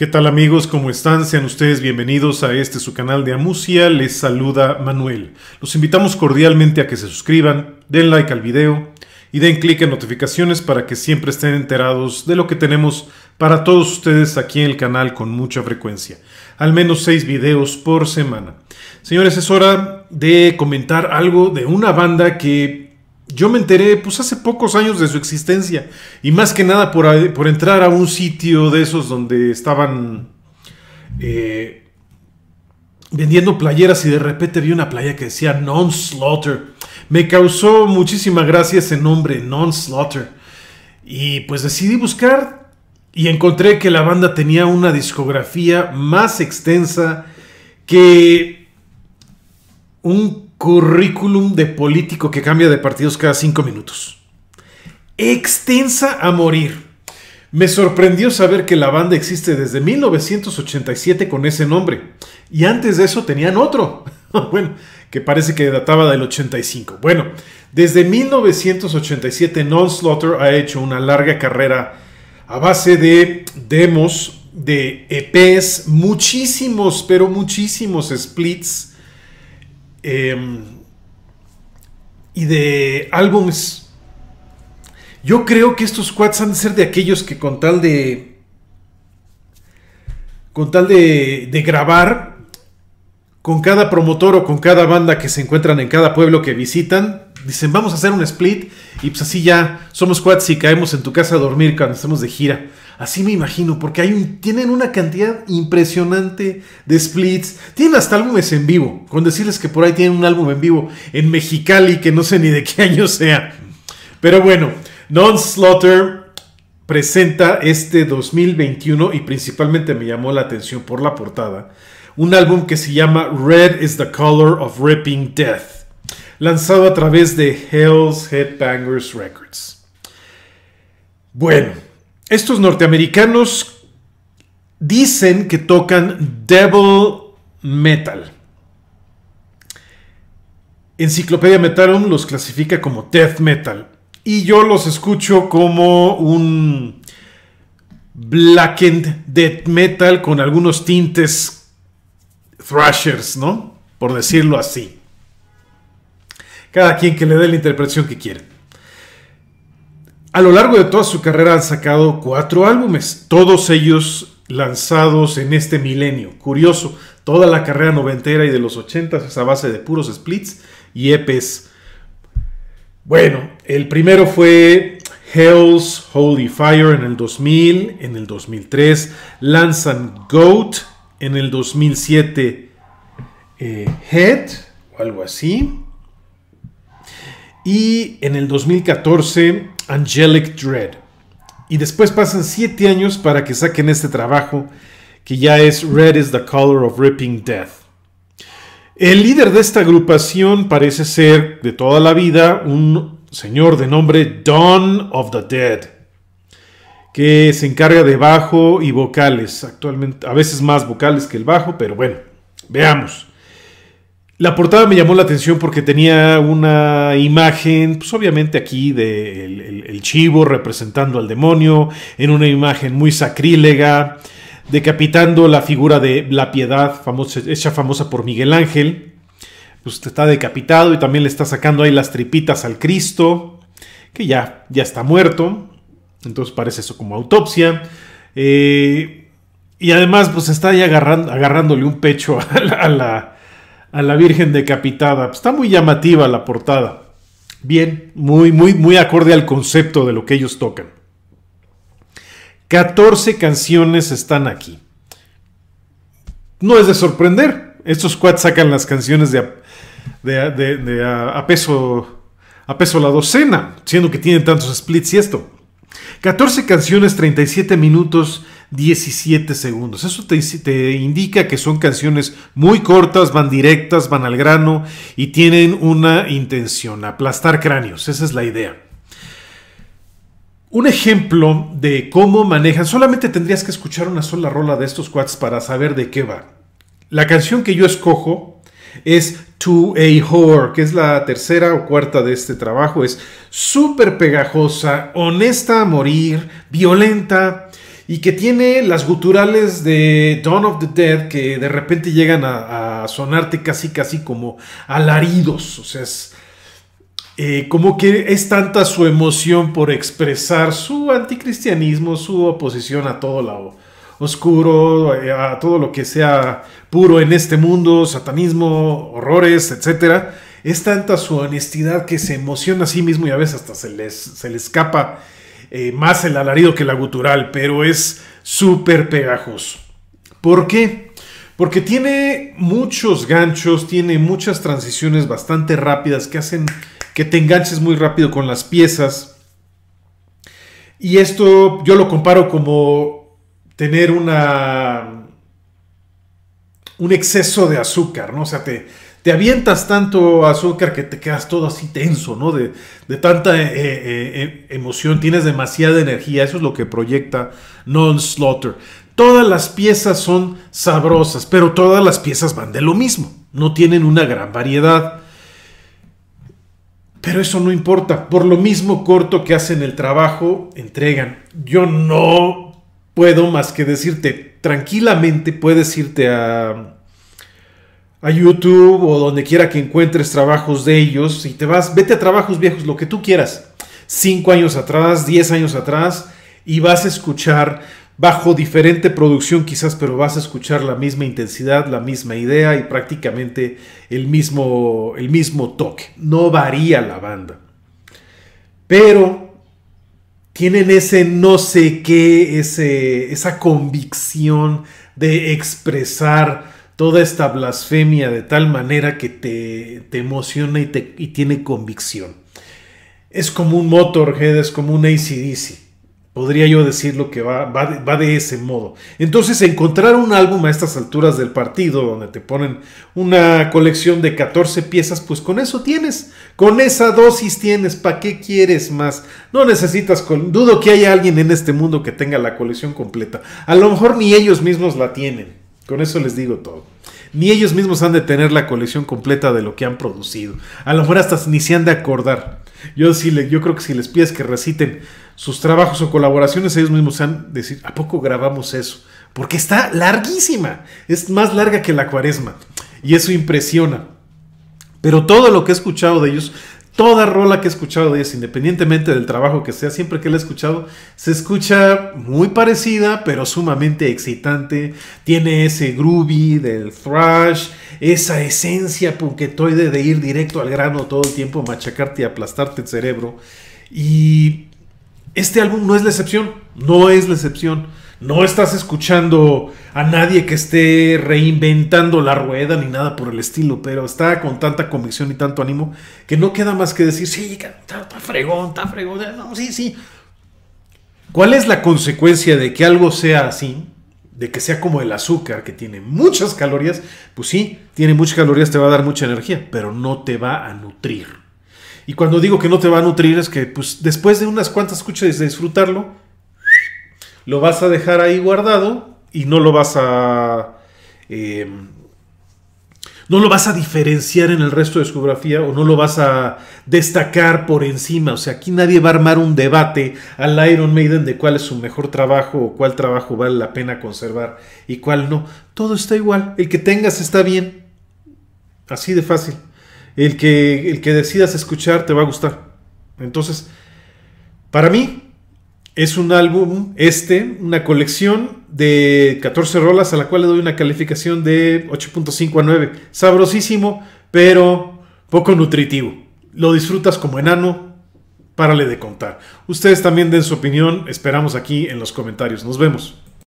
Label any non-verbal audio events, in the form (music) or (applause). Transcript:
¿Qué tal amigos? ¿Cómo están? Sean ustedes bienvenidos a este su canal de Amusia. Les saluda Manuel. Los invitamos cordialmente a que se suscriban, den like al video y den clic en notificaciones para que siempre estén enterados de lo que tenemos para todos ustedes aquí en el canal con mucha frecuencia. Al menos seis videos por semana. Señores, es hora de comentar algo de una banda que yo me enteré, pues hace pocos años de su existencia. Y más que nada por, eh, entrar a un sitio de esos donde estaban eh, vendiendo playeras y de repente vi una playa que decía Non-Slaughter. Me causó muchísima gracia ese nombre, Non-Slaughter. Y pues decidí buscar y encontré que la banda tenía una discografía más extensa que un currículum de político que cambia de partidos cada cinco minutos. Extensa a morir. Me sorprendió saber que la banda existe desde 1987 con ese nombre. Y antes de eso tenían otro. (laughs) bueno, que parece que databa del 85. Bueno, desde 1987 Slaughter ha hecho una larga carrera a base de demos, de EPs, muchísimos, pero muchísimos splits Em, y de álbumes. Yo creo que estos quads han de ser de aquellos que con tal de. Con tal de, de grabar, con cada promotor o con cada banda que se encuentran en cada pueblo que visitan, dicen vamos a hacer un split y pues así ya somos quads y caemos en tu casa a dormir cuando estamos de gira. Así me imagino, porque tienen una cantidad impresionante de splits. Tienen hasta álbumes en vivo. Con decirles que por ahí tienen un álbum en vivo en Mexicali que no sé ni de qué (laughs) año sea. Pero bueno, Non Slaughter presenta este 2021 y principalmente me llamó la atención por la portada. Un álbum que se llama Red is the Color of Ripping Death, lanzado a través de Hell's Headbangers Records. Bueno estos norteamericanos dicen que tocan devil metal. Enciclopedia Metalum los clasifica como death metal. Y yo los escucho como un blackened death metal con algunos tintes thrashers, ¿no? Por decirlo así. Cada quien que le dé la interpretación que quiere. A lo largo de toda su carrera han sacado cuatro álbumes, todos ellos lanzados en este milenio. Curioso, toda la carrera noventera y de los ochentas es a base de puros splits y EPs. Bueno, el primero fue Hell's Holy Fire en el 2000, en el 2003 lanzan Goat, en el 2007 eh, Head o algo así. Y en el 2014 Angelic Dread. Y después pasan 7 años para que saquen este trabajo que ya es Red is the Color of Ripping Death. El líder de esta agrupación parece ser de toda la vida un señor de nombre Dawn of the Dead, que se encarga de bajo y vocales, actualmente a veces más vocales que el bajo, pero bueno, veamos. La portada me llamó la atención porque tenía una imagen, pues obviamente aquí de el, chivo representando al demonio, en una imagen muy sacrílega, decapitando la figura de la piedad, famosa, hecha famosa por Miguel Ángel. Pues está decapitado y también le está sacando ahí las tripitas al Cristo, que ya, ya está muerto. Entonces parece eso como autopsia. Eh, y además, pues está ahí agarrando, agarrándole un pecho (laughs) a la a la Virgen decapitada. Pues, está muy llamativa la portada. Bien, muy, muy, muy acorde al concepto de lo que ellos tocan. 14 canciones están aquí. No es de sorprender. Estos cuads sacan las canciones de, a, peso, a peso la docena, siendo que tienen tantos splits y esto. 14 canciones, 37 minutos, 17 segundos. Eso te, indica que son canciones muy cortas, van directas, van al grano y tienen una intención, aplastar cráneos. Esa es la idea. Un ejemplo de cómo manejan, solamente tendrías que escuchar una sola rola de estos quads para saber de qué va. La canción que yo escojo es To a Whore, que es la tercera o cuarta de este trabajo. Es súper pegajosa, honesta a morir, violenta y que tiene las guturales de Dawn of the Dead que de repente llegan a, sonarte casi casi como alaridos, o sea, es eh, como que es tanta su emoción por expresar su anticristianismo, su oposición a todo lo oscuro, eh, a todo lo que sea puro en este mundo, satanismo, horrores, etcétera. Es tanta su honestidad que se emociona a sí mismo y a veces hasta se le se escapa eh, más el alarido que la gutural, pero es súper pegajoso. ¿Por qué? Porque tiene muchos ganchos, tiene muchas transiciones bastante rápidas que hacen que te enganches muy rápido con las piezas. Y esto yo lo comparo como tener una un exceso de azúcar, ¿no? O sea, te, te avientas tanto azúcar que te quedas todo así tenso, ¿no? De, tanta eh, eh, eh, em, emoción, tienes demasiada energía, eso es lo que proyecta Non-Slaughter. Todas las piezas son sabrosas, pero todas las piezas van de lo mismo, no tienen una gran variedad. Pero eso no importa, por lo mismo corto que hacen el trabajo, entregan. Yo no puedo más que decirte, tranquilamente puedes irte a a YouTube o donde quiera que encuentres trabajos de ellos y te vas, vete a trabajos viejos, lo que tú quieras, 5 años atrás, 10 años atrás, y vas a escuchar bajo diferente producción quizás, pero vas a escuchar la misma intensidad, la misma idea y prácticamente el mismo, el mismo toque. No varía la banda. Pero tienen ese no sé qué, ese, esa convicción de expresar toda esta blasfemia de tal manera que te, te emociona y, te, y tiene convicción. Es como un Motorhead, es como un ACDC. Podría yo decirlo que va, va, va de ese modo. Entonces, encontrar un álbum a estas alturas del partido, donde te ponen una colección de 14 piezas, pues con eso tienes. Con esa dosis tienes. ¿Para qué quieres más? No necesitas. Dudo que haya alguien en este mundo que tenga la colección completa. A lo mejor ni ellos mismos la tienen. Con eso les digo todo. Ni ellos mismos han de tener la colección completa de lo que han producido. A lo mejor hasta ni se han de acordar. Yo, sí yo creo que si les pides que reciten sus trabajos o colaboraciones, ellos mismos han de decir, ¿a poco grabamos eso? Porque está larguísima. Es más larga que la cuaresma. Y eso impresiona. Pero todo lo que he escuchado de ellos Toda rola que he escuchado de independientemente del trabajo que sea, siempre que la he escuchado, se escucha muy parecida, pero sumamente excitante. Tiene ese groovy del thrash, esa esencia punketoide de ir directo al grano todo el tiempo, machacarte y aplastarte el cerebro. Y este álbum no es la excepción, no es la excepción. No estás escuchando a nadie que esté reinventando la rueda ni nada por el estilo, pero está con tanta convicción y tanto ánimo que no queda más que decir, sí, está, fregón, está fregón, no, sí, sí. ¿Cuál es la consecuencia de que algo sea así? De que sea como el azúcar, que tiene muchas calorías, pues sí, tiene muchas calorías, te va a dar mucha energía, pero no te va a nutrir. Y cuando digo que no te va a nutrir es que pues, después de unas cuantas escuchas de disfrutarlo, lo vas a dejar ahí guardado y no lo vas a... Eh, no lo vas a diferenciar en el resto de su o no lo vas a destacar por encima. O sea, aquí nadie va a armar un debate al Iron Maiden de cuál es su mejor trabajo o cuál trabajo vale la pena conservar y cuál no. Todo está igual. El que tengas está bien. Así de fácil. El que, el que decidas escuchar te va a gustar. Entonces, para mí, es un álbum, este, una colección de 14 rolas a la cual le doy una calificación de 8.5 a 9. Sabrosísimo, pero poco nutritivo. Lo disfrutas como enano, párale de contar. Ustedes también den su opinión, esperamos aquí en los comentarios. Nos vemos.